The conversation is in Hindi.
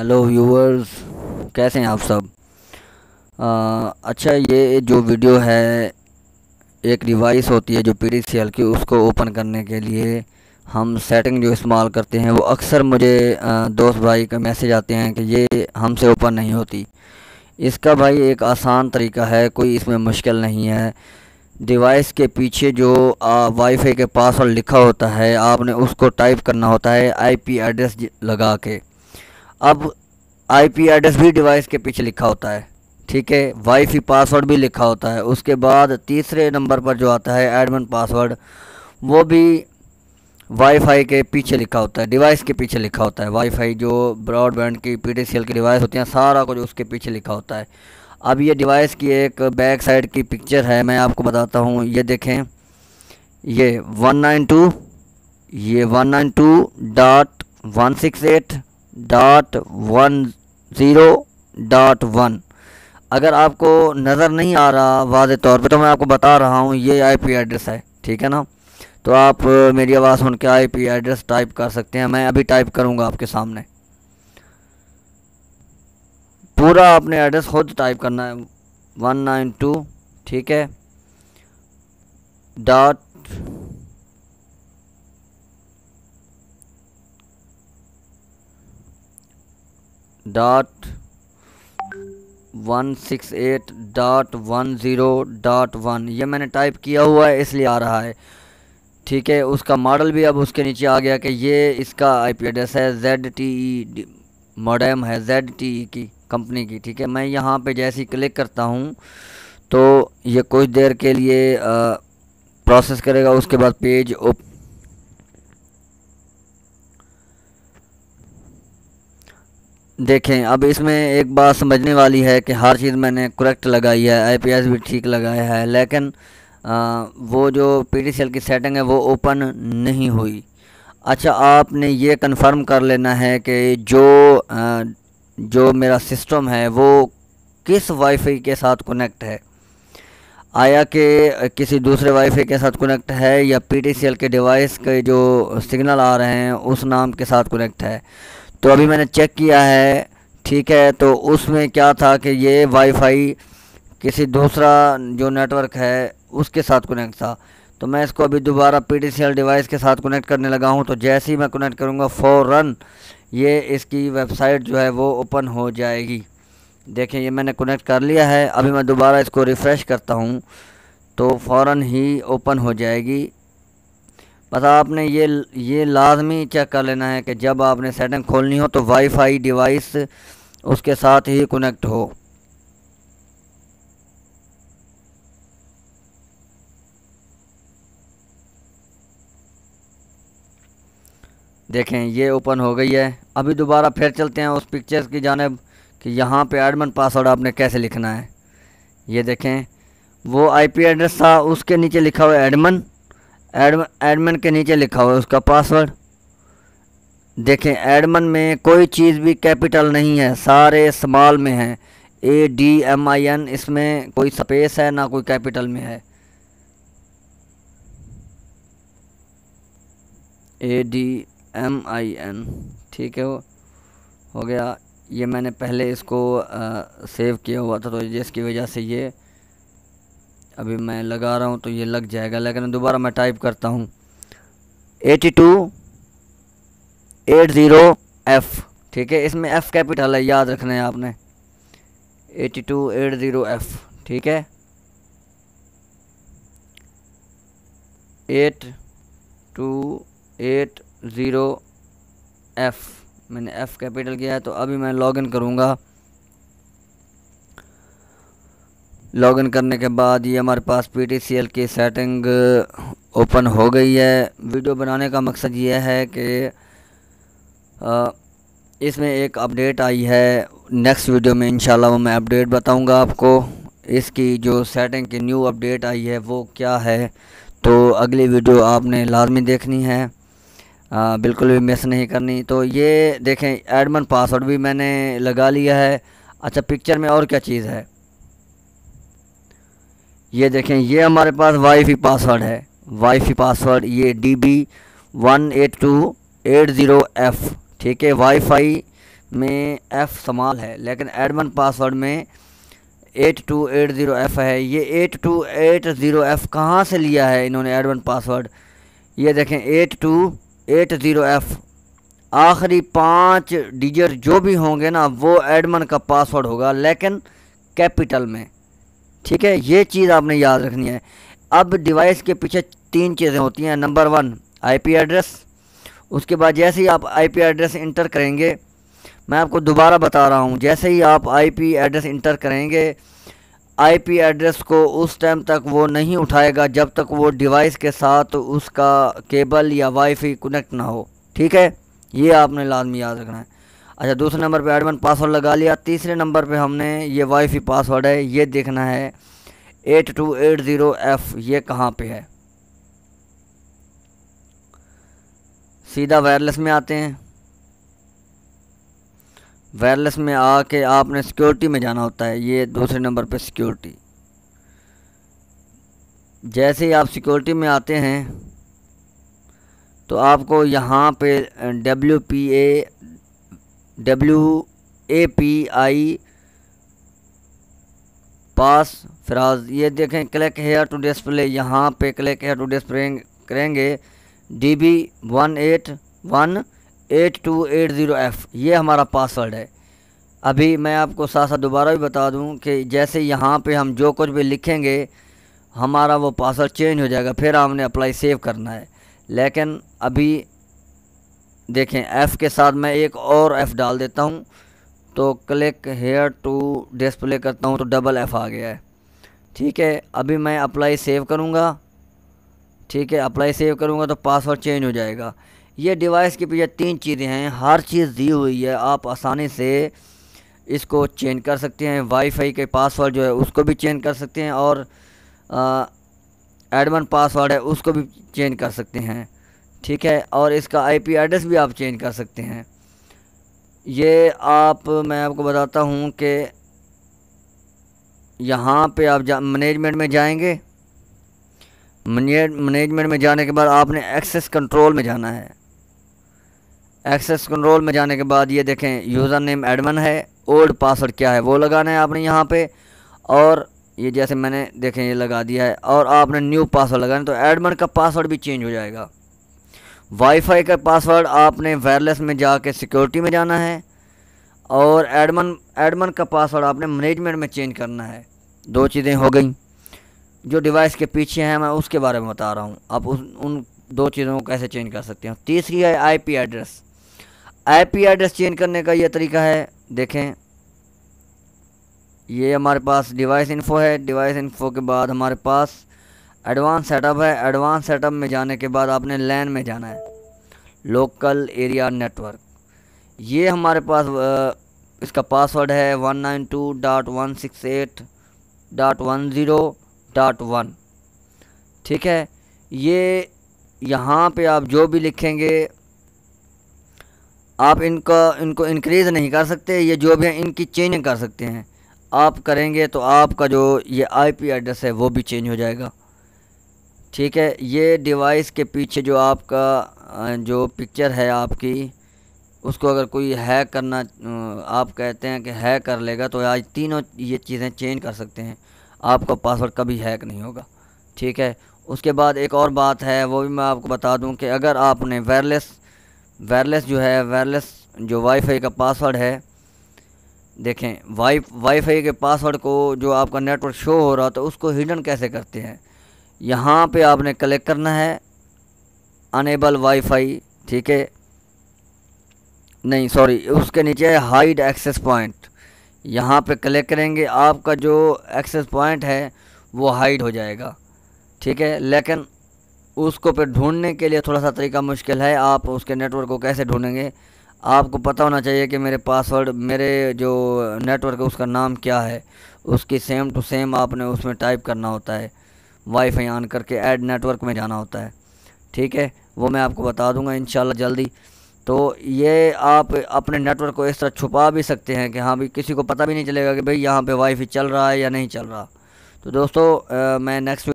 हेलो व्यूअर्स कैसे हैं आप सब आ, अच्छा ये जो वीडियो है एक डिवाइस होती है जो पी की उसको ओपन करने के लिए हम सेटिंग जो इस्तेमाल करते हैं वो अक्सर मुझे दोस्त भाई का मैसेज आते हैं कि ये हमसे ओपन नहीं होती इसका भाई एक आसान तरीका है कोई इसमें मुश्किल नहीं है डिवाइस के पीछे जो वाईफाई के पासवर्ड लिखा होता है आपने उसको टाइप करना होता है आईपी एड्रेस लगा के अब आईपी एड्रेस भी डिवाइस के पीछे लिखा होता है ठीक है वाईफाई पासवर्ड भी लिखा होता है उसके बाद तीसरे नंबर पर जो आता है एडमिन पासवर्ड वो भी वाईफाई के पीछे लिखा होता है डिवाइस के पीछे लिखा होता है वाईफाई जो ब्रॉडबैंड की पी की डिवाइस होती हैं सारा कुछ उसके पीछे लिखा होता है अब ये डिवाइस की एक बैक साइड की पिक्चर है मैं आपको बताता हूँ ये देखें ये 192 ये 192.168 dot one zero dot one अगर आपको नज़र नहीं आ रहा वाज तौर पे तो मैं आपको बता रहा हूँ ये आईपी एड्रेस है ठीक है ना तो आप मेरी आवाज़ सुन के आई एड्रेस टाइप कर सकते हैं मैं अभी टाइप करूँगा आपके सामने पूरा आपने एड्रेस खुद टाइप करना है वन नाइन टू ठीक है dot dot one six eight dot one zero dot one ये मैंने टाइप किया हुआ है इसलिए आ रहा है ठीक है उसका मॉडल भी अब उसके नीचे आ गया कि ये इसका आईपी एड्रेस है जेड टी ई मॉडम है जेड टी ई की कंपनी की ठीक है मैं यहाँ पे जैसे ही क्लिक करता हूँ तो ये कुछ देर के लिए आ, प्रोसेस करेगा उसके बाद पेज ओप देखें अब इसमें एक बात समझने वाली है कि हर चीज़ मैंने करेक्ट लगाई है आईपीएस भी ठीक लगाया है लेकिन आ, वो जो पी की सेटिंग है वो ओपन नहीं हुई अच्छा आपने ये कंफर्म कर लेना है कि जो आ, जो मेरा सिस्टम है वो किस वाईफाई के साथ कनेक्ट है आया कि किसी दूसरे वाईफाई के साथ कनेक्ट है या पी के डिवाइस के जो सिग्नल आ रहे हैं उस नाम के साथ कनेक्ट है तो अभी मैंने चेक किया है ठीक है तो उसमें क्या था कि ये वाईफाई किसी दूसरा जो नेटवर्क है उसके साथ कनेक्ट था तो मैं इसको अभी दोबारा पी डिवाइस के साथ कनेक्ट करने लगा हूँ तो जैसे ही मैं कनेक्ट करूँगा फ़ौर ये इसकी वेबसाइट जो है वो ओपन हो जाएगी देखें ये मैंने कनेक्ट कर लिया है अभी मैं दोबारा इसको रिफ़्रेश करता हूँ तो फ़ौर ही ओपन हो जाएगी बस आपने ये ये लाजमी चेक कर लेना है कि जब आपने सेटिंग खोलनी हो तो वाईफाई डिवाइस उसके साथ ही कनेक्ट हो देखें ये ओपन हो गई है अभी दोबारा फिर चलते हैं उस पिक्चर्स की जानब कि यहाँ पे एडमिन पासवर्ड आपने कैसे लिखना है ये देखें वो आईपी एड्रेस था उसके नीचे लिखा हुआ एडमिन एडम एडमन के नीचे लिखा हुआ है उसका पासवर्ड देखें एडमन में कोई चीज़ भी कैपिटल नहीं है सारे स्मॉल में हैं A D M I N इसमें कोई स्पेस है ना कोई कैपिटल में है A D M I N ठीक है वो हो गया ये मैंने पहले इसको आ, सेव किया हुआ था तो जिसकी वजह से ये अभी मैं लगा रहा हूँ तो ये लग जाएगा लेकिन दोबारा मैं टाइप करता हूँ eighty two eight zero F ठीक है इसमें एफ़ कैपिटल है याद रखना है आपने eighty two eight zero F ठीक है eight two eight zero F मैंने एफ़ कैपिटल किया है तो अभी मैं लॉगिन करूँगा लॉगिन करने के बाद ये हमारे पास पी टी सी एल की सेटिंग ओपन हो गई है वीडियो बनाने का मकसद ये है कि इसमें एक अपडेट आई है नेक्स्ट वीडियो में इंशाल्लाह वो मैं अपडेट बताऊंगा आपको इसकी जो सेटिंग की न्यू अपडेट आई है वो क्या है तो अगली वीडियो आपने लाजमी देखनी है आ, बिल्कुल भी मिस नहीं करनी तो ये देखें एडमन पासवर्ड भी मैंने लगा लिया है अच्छा पिक्चर में और क्या चीज़ है ये देखें ये हमारे पास वाईफाई पासवर्ड है वाईफाई पासवर्ड ये D B one eight two eight zero F ठीक है वाईफाई में एफ़ समाल है लेकिन एडमन पासवर्ड में eight two eight zero F है ये eight two eight zero F कहाँ से लिया है इन्होंने एडमन पासवर्ड ये देखें eight two eight zero F आखिरी पाँच डिजिट जो भी होंगे ना वो एडमन का पासवर्ड होगा लेकिन कैपिटल में ठीक है ये चीज़ आपने याद रखनी है अब डिवाइस के पीछे तीन चीज़ें होती हैं नंबर वन आईपी एड्रेस उसके बाद जैसे ही आप आईपी एड्रेस इंटर करेंगे मैं आपको दोबारा बता रहा हूँ जैसे ही आप आईपी एड्रेस इंटर करेंगे आईपी एड्रेस को उस टाइम तक वो नहीं उठाएगा जब तक वो डिवाइस के साथ उसका केबल या वाईफाई कनेक्ट ना हो ठीक है ये आपने लाजमी याद रखना है अच्छा दूसरे नंबर पे एडमिन पासवर्ड लगा लिया तीसरे नंबर पे हमने ये वाईफाई पासवर्ड है ये देखना है eight two eight zero F ये कहाँ पे है सीधा वायरलेस में आते हैं वायरलेस में आके आपने सिक्योरिटी में जाना होता है ये दूसरे नंबर पे सिक्योरिटी जैसे ही आप सिक्योरिटी में आते हैं तो आपको यहाँ पे W P A W A P I pass phrase ये देखें क्लिक हेयर टू डिस्प्ले यहाँ पे क्लिक हेयर टू डिस्प्ले करेंगे D B one eight one eight two eight zero F ये हमारा पासवर्ड है अभी मैं आपको साथ साथ दोबारा भी बता दूं कि जैसे यहाँ पे हम जो कुछ भी लिखेंगे हमारा वो पासवर्ड चेंज हो जाएगा फिर हमने अप्लाई सेव करना है लेकिन अभी देखें एफ़ के साथ मैं एक और एफ़ डाल देता हूँ तो क्लिक हेयर टू डिस्प्ले करता हूँ तो डबल एफ़ आ गया है ठीक है अभी मैं अप्लाई सेव करूँगा ठीक है अप्लाई सेव करूँगा तो पासवर्ड चेंज हो जाएगा ये डिवाइस के पीछे तीन चीज़ें हैं हर चीज़ दी हुई है आप आसानी से इसको चेंज कर सकते हैं वाईफाई के पासवर्ड जो है उसको भी चेंज कर सकते हैं और एडमन पासवर्ड है उसको भी चेंज कर सकते हैं ठीक है और इसका आईपी एड्रेस भी आप चेंज कर सकते हैं ये आप मैं आपको बताता हूँ कि यहाँ पे आप जा मैनेजमेंट में जाएंगे मैनेजमेंट में जाने के बाद आपने एक्सेस कंट्रोल में जाना है एक्सेस कंट्रोल में जाने के बाद ये देखें यूज़र नेम एडमन है ओल्ड पासवर्ड क्या है वो लगाना है आपने यहाँ पे और ये जैसे मैंने देखें ये लगा दिया है और आपने न्यू पासवर्ड लगाना तो एडमन का पासवर्ड भी चेंज हो जाएगा वाईफाई का पासवर्ड आपने वायरलेस में जाके सिक्योरिटी में जाना है और एडमन एडमन का पासवर्ड आपने मैनेजमेंट में चेंज करना है दो चीज़ें हो गई जो डिवाइस के पीछे हैं मैं उसके बारे में बता रहा हूँ आप उस उन दो चीज़ों को कैसे चेंज कर सकते हैं तीसरी है IP address IP address change करने का यह तरीका है देखें ये हमारे पास डिवाइस इन्फो है डिवाइस इन्फो के बाद हमारे पास एडवांस सेटअप है एडवांस सेटअप में जाने के बाद आपने लैन में जाना है लोकल एरिया नेटवर्क ये हमारे पास इसका पासवर्ड है one nine two dot one six eight dot one zero dot one ठीक है ये यहाँ पे आप जो भी लिखेंगे आप इनका इनको इंक्रीज़ नहीं कर सकते ये जो भी हैं इनकी चेंजिंग कर सकते हैं आप करेंगे तो आपका जो ये आईपी एड्रेस है वो भी चेंज हो जाएगा ठीक है ये डिवाइस के पीछे जो आपका जो पिक्चर है आपकी उसको अगर कोई हैक करना आप कहते हैं कि हैक कर लेगा तो आज तीनों ये चीज़ें चेंज कर सकते हैं आपका पासवर्ड कभी हैक नहीं होगा ठीक है उसके बाद एक और बात है वो भी मैं आपको बता दूं कि अगर आपने वायरलेस वायरलेस जो है वायरलेस जो वाईफाई का पासवर्ड है देखें वाई वाईफाई के पासवर्ड को जो आपका नेटवर्क शो हो रहा था तो उसको हिडन कैसे करते हैं यहाँ पे आपने क्लिक करना है अनेबल वाईफाई ठीक है नहीं सॉरी उसके नीचे है हाइड एक्सेस पॉइंट यहाँ पे क्लिक करेंगे आपका जो एक्सेस पॉइंट है वो हाइड हो जाएगा ठीक है लेकिन उसको फिर ढूंढने के लिए थोड़ा सा तरीका मुश्किल है आप उसके नेटवर्क को कैसे ढूंढेंगे आपको पता होना चाहिए कि मेरे पासवर्ड मेरे जो नेटवर्क है उसका नाम क्या है उसकी सेम टू सेम आपने उसमें टाइप करना होता है वाईफाई ऑन करके ऐड नेटवर्क में जाना होता है ठीक है वो मैं आपको बता दूंगा इन जल्दी तो ये आप अपने नेटवर्क को इस तरह छुपा भी सकते हैं कि हाँ भाई किसी को पता भी नहीं चलेगा कि भाई यहाँ पे वाईफाई चल रहा है या नहीं चल रहा तो दोस्तों आ, मैं नेक्स्ट